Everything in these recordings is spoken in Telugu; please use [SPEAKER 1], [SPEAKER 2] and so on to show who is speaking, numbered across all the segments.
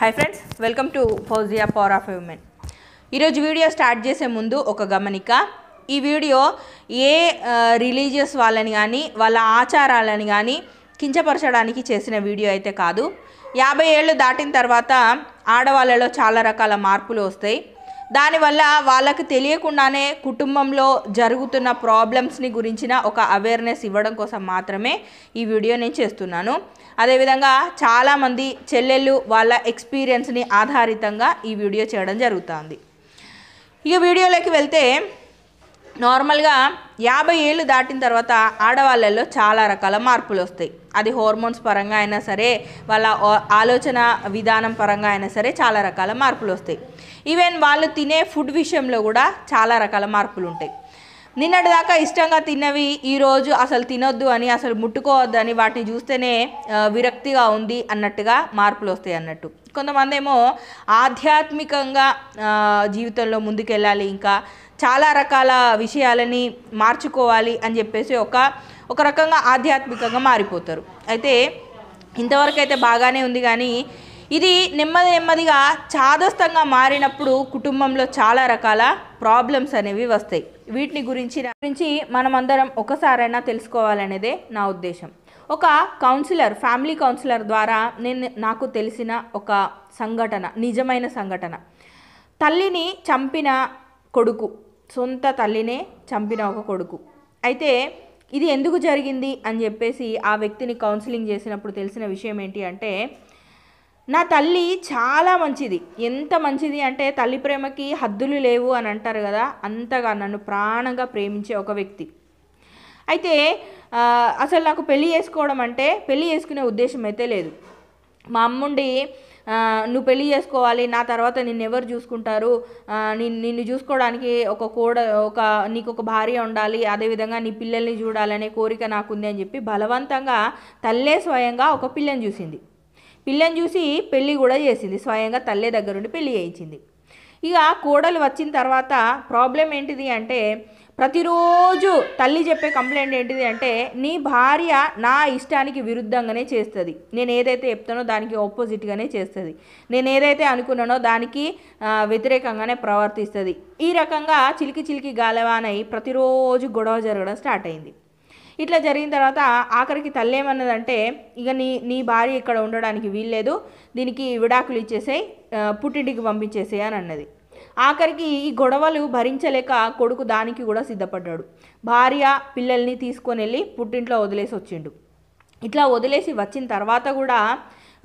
[SPEAKER 1] hi friends welcome to Fouzia power of women ఈరోజు వీడియో స్టార్ట్ చేసే ముందు ఒక గమనిక ఈ వీడియో ఏ రిలీజియస్ వాళ్ళని కానీ వాళ్ళ ఆచారాలని కానీ కించపరచడానికి చేసిన వీడియో అయితే కాదు యాభై ఏళ్ళు దాటిన తర్వాత ఆడవాళ్ళలో చాలా రకాల మార్పులు వస్తాయి దానివల్ల వాళ్ళకి తెలియకుండానే కుటుంబంలో జరుగుతున్న ప్రాబ్లమ్స్ని గురించిన ఒక అవేర్నెస్ ఇవ్వడం కోసం మాత్రమే ఈ వీడియో నేను చేస్తున్నాను అదేవిధంగా చాలామంది చెల్లెళ్ళు వాళ్ళ ఎక్స్పీరియన్స్ని ఆధారితంగా ఈ వీడియో చేయడం జరుగుతుంది ఇక వీడియోలోకి వెళ్తే నార్మల్గా యాభై ఏళ్ళు దాటిన తర్వాత ఆడవాళ్ళల్లో చాలా రకాల మార్పులు వస్తాయి అది హార్మోన్స్ పరంగా అయినా సరే వాళ్ళ ఆలోచన విధానం పరంగా అయినా సరే చాలా రకాల మార్పులు వస్తాయి ఈవెన్ వాళ్ళు తినే ఫుడ్ విషయంలో కూడా చాలా రకాల మార్పులు ఉంటాయి నిన్నటిదాకా ఇష్టంగా తిన్నవి ఈరోజు అసలు తినొద్దు అని అసలు ముట్టుకోవద్దు అని వాటిని చూస్తేనే విరక్తిగా ఉంది అన్నట్టుగా మార్పులు వస్తాయి అన్నట్టు కొంతమంది ఏమో ఆధ్యాత్మికంగా జీవితంలో ముందుకెళ్ళాలి ఇంకా చాలా రకాల విషయాలని మార్చుకోవాలి అని చెప్పేసి ఒక ఒక రకంగా ఆధ్యాత్మికంగా మారిపోతారు అయితే ఇంతవరకు అయితే బాగానే ఉంది కానీ ఇది నెమ్మది నెమ్మదిగా చాదస్తంగా మారినప్పుడు కుటుంబంలో చాలా రకాల ప్రాబ్లమ్స్ అనేవి వస్తాయి వీటిని గురించి గురించి మనమందరం ఒకసారైనా తెలుసుకోవాలనేదే నా ఉద్దేశం ఒక కౌన్సిలర్ ఫ్యామిలీ కౌన్సిలర్ ద్వారా నేను నాకు తెలిసిన ఒక సంఘటన నిజమైన సంఘటన తల్లిని చంపిన కొడుకు సొంత తల్లినే చంపిన ఒక కొడుకు అయితే ఇది ఎందుకు జరిగింది అని చెప్పేసి ఆ వ్యక్తిని కౌన్సిలింగ్ చేసినప్పుడు తెలిసిన విషయం ఏంటి అంటే నా తల్లి చాలా మంచిది ఎంత మంచిది అంటే తల్లి ప్రేమకి హద్దులు లేవు అని అంటారు కదా అంతగా నన్ను ప్రాణంగా ప్రేమించే ఒక వ్యక్తి అయితే అసలు నాకు పెళ్ళి చేసుకోవడం అంటే పెళ్ళి చేసుకునే ఉద్దేశం అయితే లేదు మా అమ్ముండి నువ్వు పెళ్లి చేసుకోవాలి నా తర్వాత నిన్ను ఎవరు చూసుకుంటారు నిన్ను చూసుకోవడానికి ఒక కోడ ఒక నీకు ఒక భార్య ఉండాలి అదేవిధంగా నీ పిల్లల్ని చూడాలనే కోరిక నాకుంది అని చెప్పి బలవంతంగా తల్లే స్వయంగా ఒక పిల్లని చూసింది పిల్లని చూసి పెళ్ళి కూడా చేసింది స్వయంగా తల్లే దగ్గరుండి పెళ్ళి చేయించింది ఇక కోడలు వచ్చిన తర్వాత ప్రాబ్లం ఏంటిది అంటే ప్రతిరోజు తల్లి చెప్పే కంప్లైంట్ ఏంటిది అంటే నీ భార్య నా ఇష్టానికి విరుద్ధంగానే చేస్తుంది నేను ఏదైతే చెప్తానో దానికి ఆపోజిట్గానే చేస్తుంది నేను ఏదైతే అనుకున్నానో దానికి వ్యతిరేకంగానే ప్రవర్తిస్తుంది ఈ రకంగా చిలికి చిలికి గాలవానై ప్రతిరోజు గొడవ జరగడం స్టార్ట్ అయింది ఇట్లా జరిగిన తర్వాత ఆఖరికి తల్లి ఏమన్నదంటే ఇక నీ నీ భార్య ఇక్కడ ఉండడానికి వీల్లేదు దీనికి విడాకులు ఇచ్చేసాయి పుట్టింటికి పంపించేసాయి అని అన్నది ఆఖరికి ఈ గొడవలు భరించలేక కొడుకు దానికి కూడా సిద్ధపడ్డాడు భార్య పిల్లల్ని తీసుకొని వెళ్ళి పుట్టింట్లో వదిలేసి వచ్చిండు ఇట్లా వదిలేసి వచ్చిన తర్వాత కూడా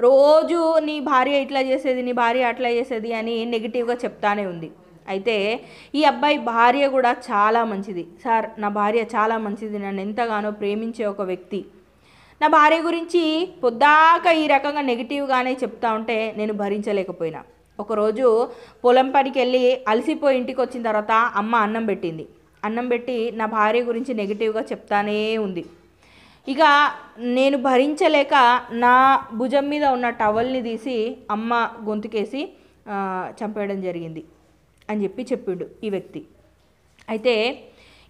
[SPEAKER 1] రోజు నీ భార్య ఇట్లా చేసేది నీ భార్య అట్లా చేసేది అని నెగిటివ్గా చెప్తానే ఉంది అయితే ఈ అబ్బాయి భార్య కూడా చాలా మంచిది సార్ నా భార్య చాలా మంచిది నన్ను ఎంతగానో ప్రేమించే ఒక వ్యక్తి నా భార్య గురించి పొద్దాక ఈ రకంగా నెగిటివ్గానే చెప్తా ఉంటే నేను భరించలేకపోయినా ఒకరోజు పొలం పనికి వెళ్ళి అలసిపోయి ఇంటికి వచ్చిన తర్వాత అమ్మ అన్నం పెట్టింది అన్నం పెట్టి నా భార్య గురించి నెగిటివ్గా చెప్తానే ఉంది ఇక నేను భరించలేక నా భుజం మీద ఉన్న టవల్ని తీసి అమ్మ గొంతుకేసి చంపేయడం జరిగింది అని చెప్పి చెప్పిండు ఈ వ్యక్తి అయితే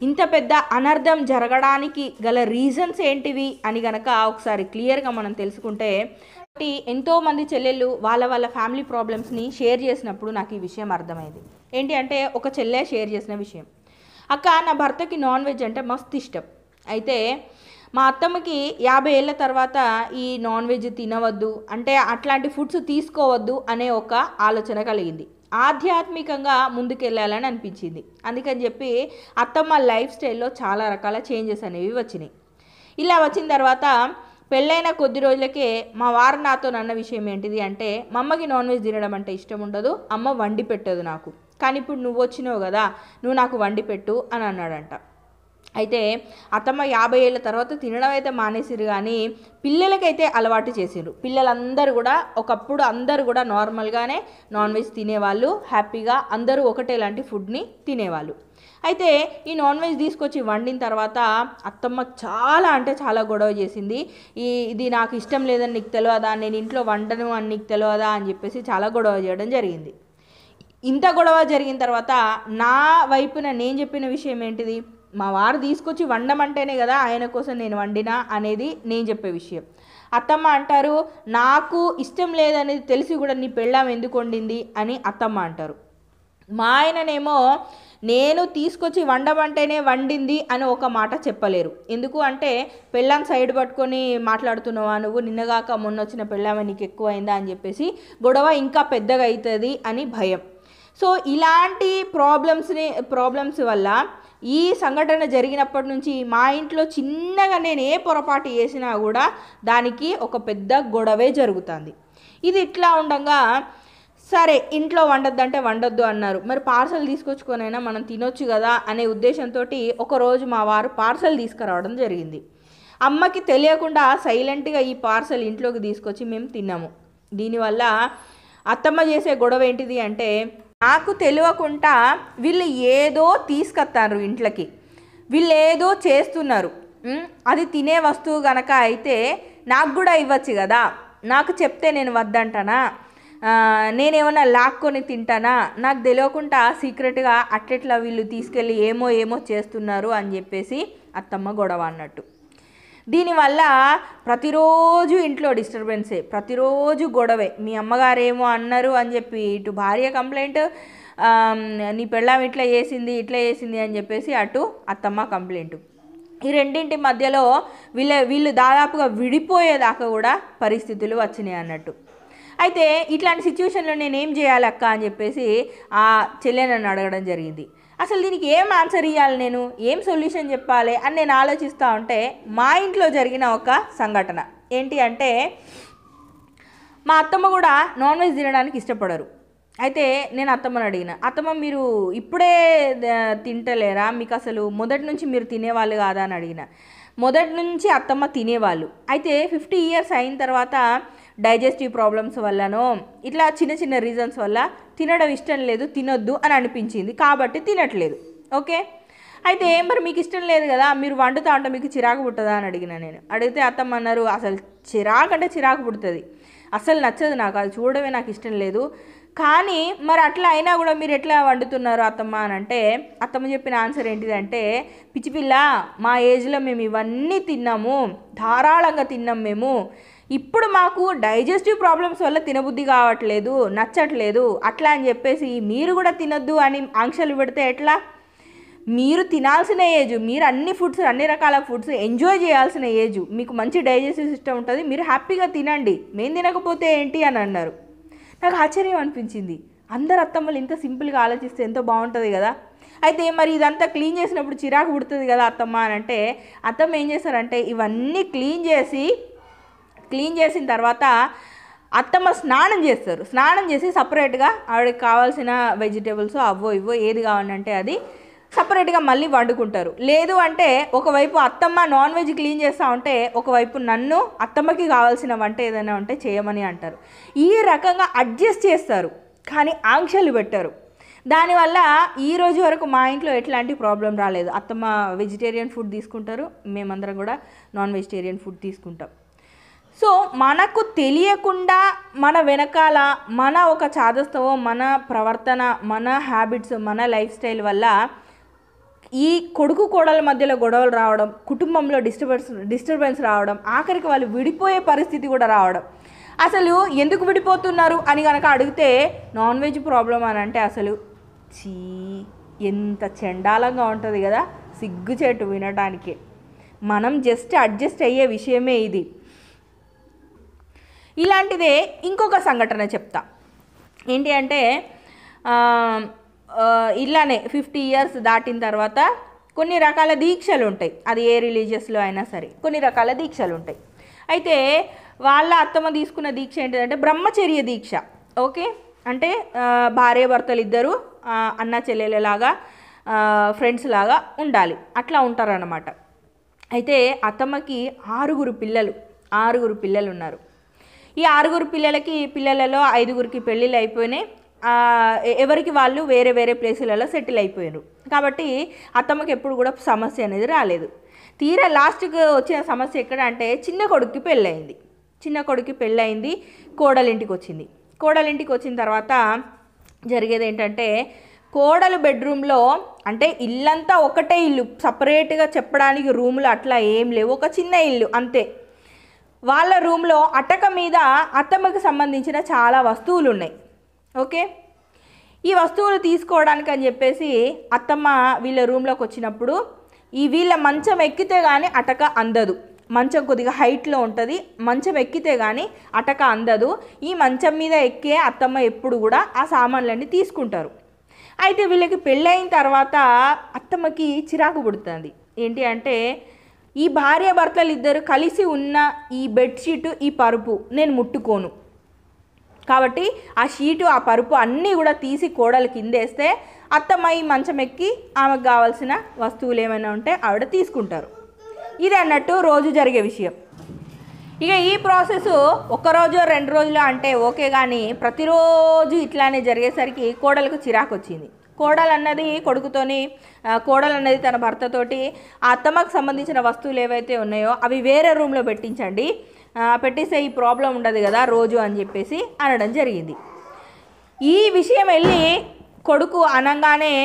[SPEAKER 1] ఇంత పెద్ద అనర్థం జరగడానికి గల రీజన్స్ ఏంటివి అని గనక ఒకసారి క్లియర్గా మనం తెలుసుకుంటే కాబట్టి ఎంతోమంది చెల్లెళ్ళు వాళ్ళ వాళ్ళ ఫ్యామిలీ ప్రాబ్లమ్స్ని షేర్ చేసినప్పుడు నాకు ఈ విషయం అర్థమైంది ఏంటి అంటే ఒక చెల్లె షేర్ చేసిన విషయం అక్క నా భర్తకి నాన్ వెజ్ అంటే మస్తు ఇష్టం అయితే మా అత్తమ్మకి యాభై ఏళ్ళ తర్వాత ఈ నాన్ వెజ్ తినవద్దు అంటే అట్లాంటి ఫుడ్స్ తీసుకోవద్దు అనే ఒక ఆలోచన కలిగింది ఆధ్యాత్మికంగా ముందుకెళ్ళాలని అనిపించింది అందుకని చెప్పి అత్తమ్మ లైఫ్ స్టైల్లో చాలా రకాల చేంజెస్ అనేవి వచ్చినాయి ఇలా వచ్చిన తర్వాత పెళ్ళైన కొద్ది రోజులకే మా వారు నాతో నన్న విషయం ఏంటిది అంటే మా అమ్మకి నాన్ వెజ్ తినడం అంటే ఇష్టం ఉండదు అమ్మ వండి పెట్టదు నాకు కానీ ఇప్పుడు నువ్వు వచ్చినావు కదా నువ్వు నాకు వండి పెట్టు అని అన్నాడంట అయితే అత్తమ్మ యాభై ఏళ్ళ తర్వాత తినడం అయితే మానేసిరు కానీ పిల్లలకైతే అలవాటు చేసిరు పిల్లలందరూ కూడా ఒకప్పుడు అందరూ కూడా నార్మల్గానే నాన్ వెజ్ తినేవాళ్ళు హ్యాపీగా అందరూ ఒకటే లాంటి ఫుడ్ని తినేవాళ్ళు అయితే ఈ నాన్ వెజ్ తీసుకొచ్చి వండిన తర్వాత అత్తమ్మ చాలా అంటే చాలా గొడవ చేసింది ఈ ఇది నాకు ఇష్టం లేదని నీకు తెలియదా నేను ఇంట్లో వండను అని నీకు తెలియదా అని చెప్పేసి చాలా గొడవ చేయడం జరిగింది ఇంత గొడవ జరిగిన తర్వాత నా వైపున నేను చెప్పిన విషయం ఏంటిది మా వారు తీసుకొచ్చి వండమంటేనే కదా ఆయన కోసం నేను వండినా అనేది నేను చెప్పే విషయం అత్తమ్మ అంటారు నాకు ఇష్టం లేదనేది తెలిసి కూడా నీ పెళ్ళాం ఎందుకు వండింది అని అత్తమ్మ అంటారు మా ఆయననేమో నేను తీసుకొచ్చి వండమంటేనే వండింది అని ఒక మాట చెప్పలేరు ఎందుకు అంటే పెళ్ళాం సైడ్ పట్టుకొని మాట్లాడుతున్నావా నువ్వు నిన్నగాక మొన్న వచ్చిన పెళ్ళామ నీకు ఎక్కువైందా అని చెప్పేసి గొడవ ఇంకా పెద్దగా అవుతుంది అని భయం సో ఇలాంటి ప్రాబ్లమ్స్ని ప్రాబ్లమ్స్ వల్ల ఈ సంఘటన జరిగినప్పటి నుంచి మా ఇంట్లో చిన్నగా నేను ఏ పొరపాటు చేసినా కూడా దానికి ఒక పెద్ద గొడవే జరుగుతుంది ఇది ఇట్లా ఉండగా సరే ఇంట్లో వండొద్దంటే వండొద్దు అన్నారు మరి పార్సల్ తీసుకొచ్చుకొనైనా మనం తినొచ్చు కదా అనే ఉద్దేశంతో ఒకరోజు మా వారు పార్సల్ తీసుకురావడం జరిగింది అమ్మకి తెలియకుండా సైలెంట్గా ఈ పార్సల్ ఇంట్లోకి తీసుకొచ్చి మేము తిన్నాము దీనివల్ల అత్తమ్మ చేసే గొడవ ఏంటిది అంటే నాకు తెలియకుండా వీళ్ళు ఏదో తీసుకొస్తారు ఇంట్లోకి వీళ్ళు ఏదో చేస్తున్నారు అది తినే వస్తువు కనుక అయితే నాకు కూడా ఇవ్వచ్చు కదా నాకు చెప్తే నేను వద్దంటానా నేనేమన్నా లాక్కొని తింటానా నాకు తెలియకుండా సీక్రెట్గా అట్లెట్లా వీళ్ళు తీసుకెళ్ళి ఏమో ఏమో చేస్తున్నారు అని చెప్పేసి అత్తమ్మ గొడవ అన్నట్టు దీనివల్ల ప్రతిరోజు ఇంట్లో డిస్టర్బెన్సే ప్రతిరోజు గొడవే మీ అమ్మగారేమో అన్నారు అని చెప్పి ఇటు భార్య కంప్లైంట్ నీ పెళ్ళాం ఇట్లా చేసింది ఇట్లా చేసింది అని చెప్పేసి అటు అత్తమ్మ కంప్లైంట్ ఈ రెండింటి మధ్యలో వీళ్ళ వీళ్ళు దాదాపుగా విడిపోయేదాకా కూడా పరిస్థితులు వచ్చినాయి అన్నట్టు అయితే ఇట్లాంటి సిచ్యువేషన్లో నేనేం అక్క అని చెప్పేసి ఆ చెల్లె నన్ను అడగడం జరిగింది అసలు దీనికి ఏం ఆన్సర్ ఇవ్వాలి నేను ఏం సొల్యూషన్ చెప్పాలి అని నేను ఆలోచిస్తూ ఉంటే మా ఇంట్లో జరిగిన ఒక సంఘటన ఏంటి అంటే మా అత్తమ్మ కూడా నాన్ వెజ్ తినడానికి ఇష్టపడరు అయితే నేను అత్తమ్మని అడిగిన అత్తమ్మ మీరు ఇప్పుడే తింటలేరా మీకు అసలు మొదటి నుంచి మీరు తినేవాళ్ళు కాదా అని అడిగిన మొదటి నుంచి అత్తమ్మ తినేవాళ్ళు అయితే ఫిఫ్టీ ఇయర్స్ అయిన తర్వాత డైజెస్టివ్ ప్రాబ్లమ్స్ వల్లనో ఇట్లా చిన్న చిన్న రీజన్స్ వల్ల తినడం ఇష్టం లేదు తినొద్దు అని అనిపించింది కాబట్టి తినట్లేదు ఓకే అయితే ఏం మరి మీకు ఇష్టం లేదు కదా మీరు వండుతా ఉంటే మీకు చిరాకు పుట్టదా అని అడిగిన నేను అడిగితే అత్తమ్మ అన్నారు అసలు చిరాకు అంటే చిరాకు పుడుతుంది అసలు నచ్చదు నాకు అది చూడడమే నాకు ఇష్టం లేదు కానీ మరి అట్లా అయినా కూడా మీరు ఎట్లా వండుతున్నారు అత్తమ్మ అని అంటే అత్తమ్మ చెప్పిన ఆన్సర్ ఏంటిదంటే పిచ్చిపిల్ల మా ఏజ్లో మేము ఇవన్నీ తిన్నాము ధారాళంగా తిన్నాం మేము ఇప్పుడు మాకు డైజెస్టివ్ ప్రాబ్లమ్స్ వల్ల తినబుద్ధి కావట్లేదు నచ్చట్లేదు అట్లా అని చెప్పేసి మీరు కూడా తినొద్దు అని ఆంక్షలు పెడితే ఎట్లా మీరు తినాల్సిన ఏజ్ మీరు అన్ని ఫుడ్స్ అన్ని రకాల ఫుడ్స్ ఎంజాయ్ చేయాల్సిన ఏజ్ మీకు మంచి డైజెస్టివ్ సిస్టమ్ ఉంటుంది మీరు హ్యాపీగా తినండి మేము తినకపోతే ఏంటి అని అన్నారు నాకు ఆశ్చర్యం అనిపించింది అందరు అత్తమ్మలు ఇంత సింపుల్గా ఆలోచిస్తే ఎంతో బాగుంటుంది కదా అయితే మరి ఇదంతా క్లీన్ చేసినప్పుడు చిరాకు పుడుతుంది కదా అత్తమ్మ అని అంటే అత్తమ్మ ఏం చేస్తారంటే ఇవన్నీ క్లీన్ చేసి క్లీన్ చేసిన తర్వాత అత్తమ్మ స్నానం చేస్తారు స్నానం చేసి సపరేట్గా ఆవిడకి కావాల్సిన వెజిటేబుల్స్ అవ్వో ఇవ్వో ఏది కావాలంటే అది సపరేట్గా మళ్ళీ వండుకుంటారు లేదు అంటే ఒకవైపు అత్తమ్మ నాన్ వెజ్ క్లీన్ చేస్తూ ఉంటే ఒకవైపు నన్ను అత్తమ్మకి కావాల్సిన వంట ఏదైనా ఉంటే చేయమని అంటారు ఈ రకంగా అడ్జస్ట్ చేస్తారు కానీ ఆంక్షలు పెట్టారు దానివల్ల ఈ రోజు వరకు మా ఇంట్లో ఎట్లాంటి ప్రాబ్లం రాలేదు అత్తమ్మ వెజిటేరియన్ ఫుడ్ తీసుకుంటారు మేమందరం కూడా నాన్ వెజిటేరియన్ ఫుడ్ తీసుకుంటాం సో మనకు తెలియకుండా మన వెనకాల మన ఒక చాదస్తవం మన ప్రవర్తన మన హ్యాబిట్స్ మన లైఫ్ స్టైల్ వల్ల ఈ కొడుకు కోడల మధ్యలో గొడవలు రావడం కుటుంబంలో డిస్టర్బెన్స్ డిస్టర్బెన్స్ రావడం ఆఖరికి వాళ్ళు విడిపోయే పరిస్థితి కూడా రావడం అసలు ఎందుకు విడిపోతున్నారు అని కనుక అడిగితే నాన్ వెజ్ ప్రాబ్లం అని అంటే అసలు చీ ఎంత చెండాలంగా ఉంటుంది కదా సిగ్గుచేటు వినడానికి మనం జస్ట్ అడ్జస్ట్ అయ్యే విషయమే ఇది ఇలాంటిదే ఇంకొక సంఘటన చెప్తా ఏంటి అంటే ఇలానే ఫిఫ్టీ ఇయర్స్ దాటిన తర్వాత కొన్ని రకాల దీక్షలు ఉంటాయి అది ఏ రిలీజియస్లో అయినా సరే కొన్ని రకాల దీక్షలు ఉంటాయి అయితే వాళ్ళ అత్తమ్మ తీసుకున్న దీక్ష ఏంటంటే బ్రహ్మచర్య దీక్ష ఓకే అంటే భార్యాభర్తలు ఇద్దరు అన్న చెల్లెలలాగా ఫ్రెండ్స్ లాగా ఉండాలి అట్లా ఉంటారన్నమాట అయితే అత్తమ్మకి ఆరుగురు పిల్లలు ఆరుగురు పిల్లలు ఉన్నారు ఈ ఆరుగురు పిల్లలకి పిల్లలలో ఐదుగురికి పెళ్ళిళ్ళు అయిపోయినాయి ఎవరికి వాళ్ళు వేరే వేరే ప్లేసులలో సెటిల్ అయిపోయారు కాబట్టి అత్తమ్మకి ఎప్పుడు కూడా సమస్య అనేది రాలేదు తీరా లాస్ట్కి వచ్చిన సమస్య ఎక్కడ అంటే చిన్న కొడుక్కి పెళ్ళయింది చిన్న కొడుక్కి పెళ్ళయింది కోడలింటికి వచ్చింది కోడలింటికి వచ్చిన తర్వాత జరిగేది ఏంటంటే కోడలు బెడ్రూమ్లో అంటే ఇల్లంతా ఒకటే ఇల్లు సపరేట్గా చెప్పడానికి రూములు అట్లా ఏం లేవు ఒక చిన్న ఇల్లు అంతే వాళ్ళ రూమ్లో అటక మీద అత్తమ్మకి సంబంధించిన చాలా వస్తువులు ఉన్నాయి ఓకే ఈ వస్తువులు తీసుకోవడానికి అని చెప్పేసి అత్తమ్మ వీళ్ళ రూమ్లోకి వచ్చినప్పుడు ఈ వీళ్ళ మంచం ఎక్కితే కానీ అటక అందదు మంచం కొద్దిగా హైట్లో ఉంటుంది మంచం ఎక్కితే కానీ అటక అందదు ఈ మంచం మీద ఎక్కే అత్తమ్మ ఎప్పుడు కూడా ఆ సామాన్లన్నీ తీసుకుంటారు అయితే వీళ్ళకి పెళ్ళైన తర్వాత అత్తమ్మకి చిరాకు పుడుతుంది ఏంటి అంటే ఈ భార్యాభర్తలు ఇద్దరు కలిసి ఉన్న ఈ బెడ్షీటు ఈ పరుపు నేను ముట్టుకోను కాబట్టి ఆ షీటు ఆ పరుపు అన్నీ కూడా తీసి కోడలు కిందేస్తే అత్తమ్మాయి మంచం ఎక్కి ఆమెకు కావాల్సిన వస్తువులు ఏమైనా ఉంటే ఆవిడ తీసుకుంటారు ఇది అన్నట్టు రోజు జరిగే విషయం ఇక ఈ ప్రాసెస్ ఒక్కరోజు రెండు రోజులు అంటే ఓకే కానీ ప్రతిరోజు ఇట్లానే జరిగేసరికి కోడలకు చిరాకు వచ్చింది కోడలన్నది కొడుకుతోని కోడలన్నది తన భర్తతోటి ఆ అత్తమ్మకు సంబంధించిన వస్తువులు ఏవైతే ఉన్నాయో అవి వేరే రూమ్లో పెట్టించండి పెట్టిస్తే ఈ ప్రాబ్లం ఉండదు కదా రోజు అని చెప్పేసి అనడం జరిగింది ఈ విషయం వెళ్ళి కొడుకు అనగానే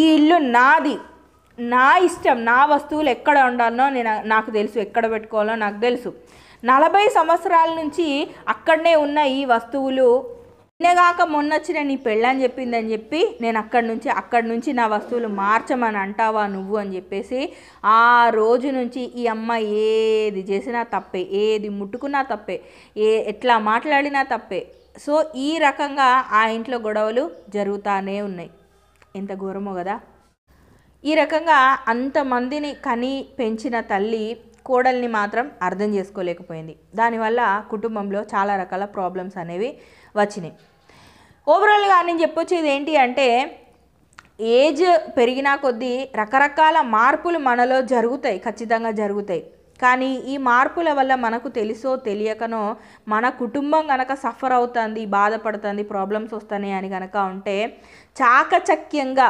[SPEAKER 1] ఈ ఇల్లు నాది నా ఇష్టం నా వస్తువులు ఎక్కడ ఉండాలనో నేను నాకు తెలుసు ఎక్కడ పెట్టుకోవాలో నాకు తెలుసు నలభై సంవత్సరాల నుంచి అక్కడనే ఉన్న ఈ వస్తువులు మొన్న మొన్నొచ్చిన నీ పెళ్ళని చెప్పిందని చెప్పి నేను అక్కడి నుంచి అక్కడి నుంచి నా వస్తువులు మార్చమని అంటావా నువ్వు అని చెప్పేసి ఆ రోజు నుంచి ఈ అమ్మ ఏది చేసినా తప్పే ఏది ముట్టుకున్నా తప్పే ఏ ఎట్లా మాట్లాడినా తప్పే సో ఈ రకంగా ఆ ఇంట్లో గొడవలు జరుగుతూనే ఉన్నాయి ఎంత ఘోరమో కదా ఈ రకంగా అంతమందిని కని పెంచిన తల్లి కోడల్ని మాత్రం అర్థం చేసుకోలేకపోయింది దానివల్ల కుటుంబంలో చాలా రకాల ప్రాబ్లమ్స్ అనేవి వచ్చినాయి ఓవరాల్గా నేను చెప్పొచ్చేది ఏంటి అంటే ఏజ్ పెరిగినా కొద్దీ రకరకాల మార్పులు మనలో జరుగుతాయి ఖచ్చితంగా జరుగుతాయి కానీ ఈ మార్పుల వల్ల మనకు తెలుసో తెలియకనో మన కుటుంబం కనుక సఫర్ అవుతుంది బాధపడుతుంది ప్రాబ్లమ్స్ వస్తున్నాయి అని కనుక ఉంటే చాకచక్యంగా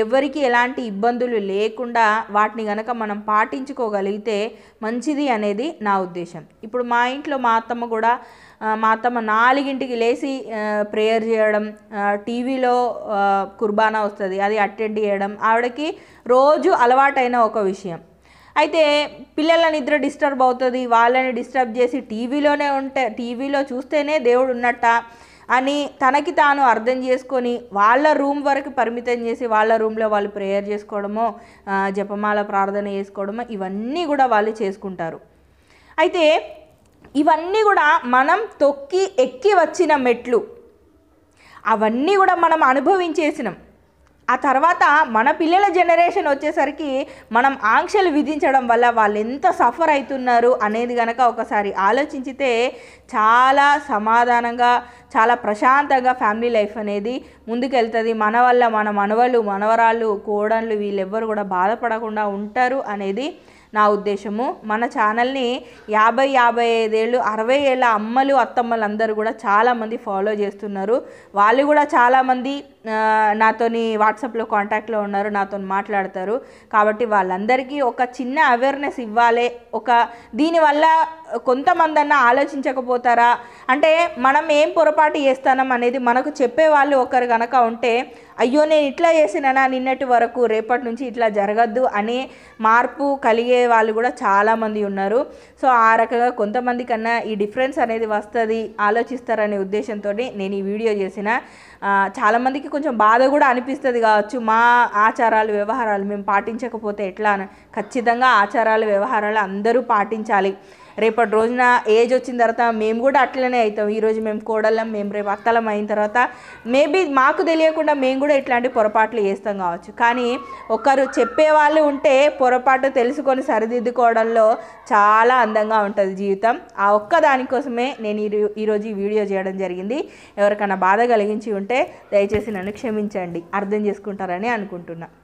[SPEAKER 1] ఎవరికి ఎలాంటి ఇబ్బందులు లేకుండా వాటిని గనక మనం పాటించుకోగలిగితే మంచిది అనేది నా ఉద్దేశం ఇప్పుడు మా ఇంట్లో మా అత్తమ్మ కూడా మా అత్తమ్మ నాలుగింటికి లేచి ప్రేయర్ చేయడం టీవీలో కుర్బానా వస్తుంది అది అటెండ్ చేయడం ఆవిడకి రోజు అలవాటైన ఒక విషయం అయితే పిల్లల నిద్ర డిస్టర్బ్ అవుతుంది వాళ్ళని డిస్టర్బ్ చేసి టీవీలోనే ఉంటే టీవీలో చూస్తేనే దేవుడు ఉన్నట్ట అని తనకి తాను అర్థం చేసుకొని వాళ్ళ రూమ్ వరకు పరిమితం చేసి వాళ్ళ రూమ్లో వాళ్ళు ప్రేయర్ చేసుకోవడమో జపమాల ప్రార్థన చేసుకోవడమో ఇవన్నీ కూడా వాళ్ళు చేసుకుంటారు అయితే ఇవన్నీ కూడా మనం తొక్కి ఎక్కి వచ్చిన మెట్లు అవన్నీ కూడా మనం అనుభవించేసినాం ఆ తర్వాత మన పిల్లల జనరేషన్ వచ్చేసరికి మనం ఆంక్షలు విధించడం వల్ల వాళ్ళు ఎంత సఫర్ అవుతున్నారు అనేది కనుక ఒకసారి ఆలోచించితే చాలా సమాధానంగా చాలా ప్రశాంతంగా ఫ్యామిలీ లైఫ్ అనేది ముందుకెళ్తుంది మన వల్ల మన మనవలు మనవరాళ్ళు కోడళ్ళు వీళ్ళెవ్వరు కూడా బాధపడకుండా ఉంటారు అనేది నా ఉద్దేశము మన ఛానల్ని యాభై యాభై ఐదేళ్ళు అరవై ఏళ్ళ అమ్మలు అత్తమ్మలు అందరూ కూడా చాలామంది ఫాలో చేస్తున్నారు వాళ్ళు కూడా చాలామంది నాతోని వాట్సాప్లో కాంటాక్ట్లో ఉన్నారు నాతో మాట్లాడతారు కాబట్టి వాళ్ళందరికీ ఒక చిన్న అవేర్నెస్ ఇవ్వాలి ఒక దీనివల్ల కొంతమందన్నా ఆలోచించకపోతారా అంటే మనం ఏం పొరపాటు చేస్తానం అనేది మనకు చెప్పేవాళ్ళు ఒకరు కనుక ఉంటే అయ్యో నేను ఇట్లా చేసినా నిన్నటి వరకు రేపటి నుంచి ఇట్లా జరగద్దు అనే మార్పు కలిగే వాళ్ళు కూడా చాలామంది ఉన్నారు సో ఆ రకంగా కొంతమంది కన్నా ఈ డిఫరెన్స్ అనేది వస్తుంది ఆలోచిస్తారనే ఉద్దేశంతో నేను ఈ వీడియో చేసిన చాలామందికి కొంచెం బాధ కూడా అనిపిస్తుంది కావచ్చు మా ఆచారాలు వ్యవహారాలు మేము పాటించకపోతే ఎట్లా ఖచ్చితంగా ఆచారాలు వ్యవహారాలు అందరూ పాటించాలి రేపటి రోజున ఏజ్ వచ్చిన తర్వాత మేము కూడా అట్లనే అవుతాం ఈరోజు మేము కోడలం మేము రేపు అత్తలం అయిన తర్వాత మేబీ మాకు తెలియకుండా మేము కూడా ఇట్లాంటి పొరపాట్లు చేస్తాం కావచ్చు కానీ ఒకరు చెప్పేవాళ్ళు ఉంటే పొరపాటు తెలుసుకొని సరిదిద్దుకోవడంలో చాలా అందంగా ఉంటుంది జీవితం ఆ ఒక్క దానికోసమే నేను ఈరోజు ఈ వీడియో చేయడం జరిగింది ఎవరికైనా బాధ కలిగించి ఉంటే దయచేసి నన్ను క్షమించండి అర్థం చేసుకుంటారని అనుకుంటున్నాను